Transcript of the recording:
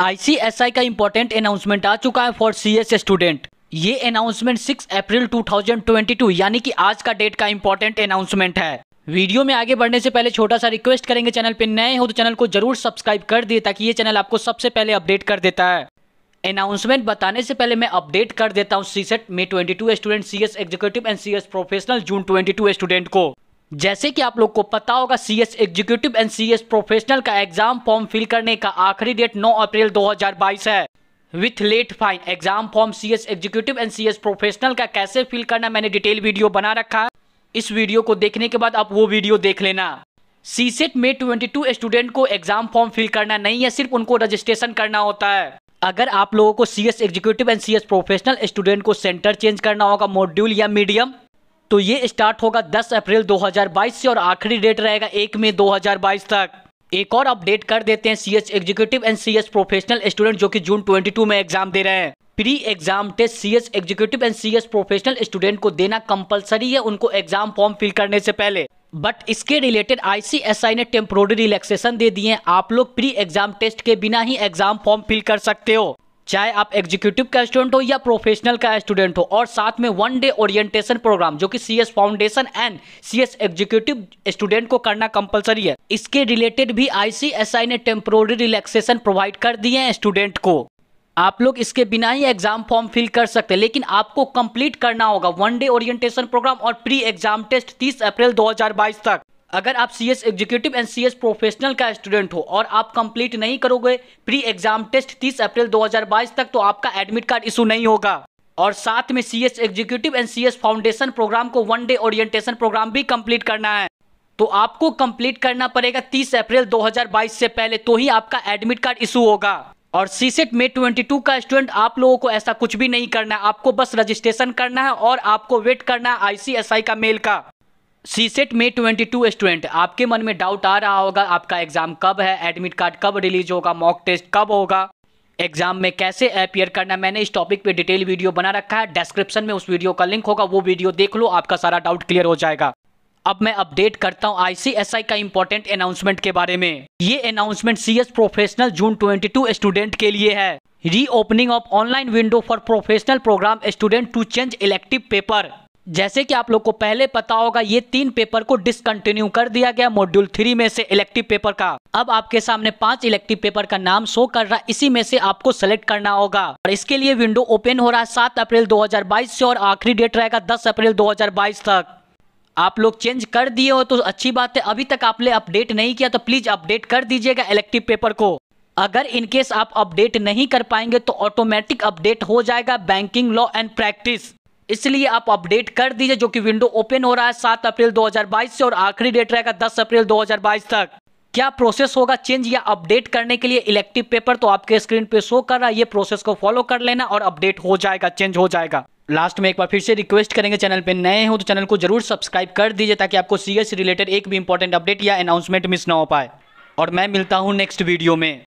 ICSI का important announcement आ चुका है फॉर सीएस स्टूडेंट ये अनाउंसमेंट 6 अप्रैल 2022 यानी कि आज का डेट का इंपॉर्टेंट अनाउंसमेंट है वीडियो में आगे बढ़ने से पहले छोटा सा रिक्वेस्ट करेंगे चैनल पे नए हो तो चैनल को जरूर सब्सक्राइब कर दिए ताकि ये चैनल आपको सबसे पहले अपडेट कर देता है अनाउंसमेंट बताने से पहले मैं अपडेट कर देता हूँ CSEET twenty two student C S executive and S professional June two student को जैसे कि आप लोग को पता होगा CS executive and CS professional का एग्जाम फॉर्म फिल करने का आखिरी डेट 9 अप्रैल 2022 है with late fine exam form C S executive and C S professional का कैसे फिल करना मैंने डिटेल वीडियो बना रखा है इस वीडियो को देखने के बाद आप वो वीडियो देख लेना सी सेट e में ट्वेंटी स्टूडेंट को एग्जाम फॉर्म फिल करना नहीं है सिर्फ उनको रजिस्ट्रेशन करना होता है अगर आप लोगों को C S executive and C S professional student को सेंटर चेंज करना होगा मॉड्यूल या मीडियम तो ये स्टार्ट होगा 10 अप्रैल 2022 से और आखिरी डेट रहेगा एक मई 2022 तक एक और अपडेट कर देते हैं C S executive and C S professional student जो कि जून 22 में एग्जाम दे रहे हैं pre exam test C S executive and C S professional student को देना कंपलसरी है उनको एग्जाम फॉर्म फिल करने से पहले बट इसके रिलेटेड आईसीएसआई ने टेम्प्रोरी रिलैक्सेशन दे दिए आप लोग प्री एग्जाम टेस्ट के बिना ही एग्जाम फॉर्म फिल कर सकते हो चाहे आप एग्जीक्यूटिव का स्टूडेंट हो या प्रोफेशनल का स्टूडेंट हो और साथ में वन डे ओरिएंटेशन प्रोग्राम जो कि CS foundation and CS executive student को करना कंपलसरी है इसके रिलेटेड भी आईसीएसआई ने टेम्प्रोरी रिलैक्सेशन प्रोवाइड कर दिए हैं स्टूडेंट को आप लोग इसके बिना ही एग्जाम फॉर्म फिल कर सकते हैं लेकिन आपको कंप्लीट करना होगा वन डे ओरिएंटेशन प्रोग्राम और प्री एग्जाम टेस्ट 30 अप्रैल 2022 तक अगर आप C S executive and C S professional का स्टूडेंट हो और आप कंप्लीट नहीं करोगे प्री एग्जाम टेस्ट 30 अप्रैल 2022 तक तो आपका एडमिट कार्ड इशू नहीं होगा और साथ में C S executive and C S foundation programme को वन डे ओरिएंटेशन प्रोग्राम भी कंप्लीट करना है तो आपको कंप्लीट करना पड़ेगा 30 अप्रैल 2022 से पहले तो ही आपका एडमिट कार्ड इशू होगा और सीसेट में 22 का स्टूडेंट आप लोगों को ऐसा कुछ भी नहीं करना है आपको बस रजिस्ट्रेशन करना है और आपको वेट करना है आईसीएसआई का मेल का सी सेट में 22 स्टूडेंट आपके मन में डाउट आ रहा होगा आपका एग्ज़ाम कब है एडमिट कार्ड कब रिलीज होगा मॉक टेस्ट कब होगा एग्जाम में कैसे अपियर करना मैंने इस टॉपिक पे डिटेल वीडियो बना रखा है डिस्क्रिप्शन में उस वीडियो का लिंक होगा वो वीडियो देख लो आपका सारा डाउट क्लियर हो जाएगा अब मैं अपडेट करता हूं आईसीएसआई का इंपॉर्टेंट अनाउंसमेंट के बारे में ये announcement CS professional June 22 student के लिए है reopening of online window for professional programme student to change elective paper जैसे कि आप लोग को पहले पता होगा ये तीन पेपर को डिसकंटिन्यू कर दिया गया मॉड्यूल थ्री में से इलेक्टिव पेपर का अब आपके सामने पांच इलेक्टिव पेपर का नाम शो कर रहा है इसी में से आपको सेलेक्ट करना होगा और इसके लिए विंडो ओपन हो रहा है सात अप्रैल 2022 से और आखिरी डेट रहेगा दस अप्रैल दो तक आप लोग चेंज कर दिए हो तो अच्छी बात है अभी तक आपने अपडेट नहीं किया तो प्लीज अपडेट कर दीजिएगा इलेक्टिव पेपर को अगर इनकेस आप अपडेट नहीं कर पाएंगे तो ऑटोमेटिक अपडेट हो जाएगा बैंकिंग लॉ एंड प्रैक्टिस इसलिए आप अपडेट कर दीजिए जो कि विंडो ओपन हो रहा है सात अप्रैल 2022 से और आखिरी डेट रहेगा दस अप्रैल 2022 तक क्या प्रोसेस होगा चेंज या अपडेट करने के लिए इलेक्टिव पेपर तो आपके स्क्रीन पे शो कर रहा है ये प्रोसेस को फॉलो कर लेना और अपडेट हो जाएगा चेंज हो जाएगा लास्ट में एक बार फिर से रिक्वेस्ट करेंगे चैनल पे नए हो तो चैनल को जरूर सब्सक्राइब कर दीजिए ताकि आपको सीएस रिलेटेड एक भी इंपॉर्टेंट अपडेट या अनाउंसमेंट मिस ना हो पाए और मैं मिलता हूँ नेक्स्ट वीडियो में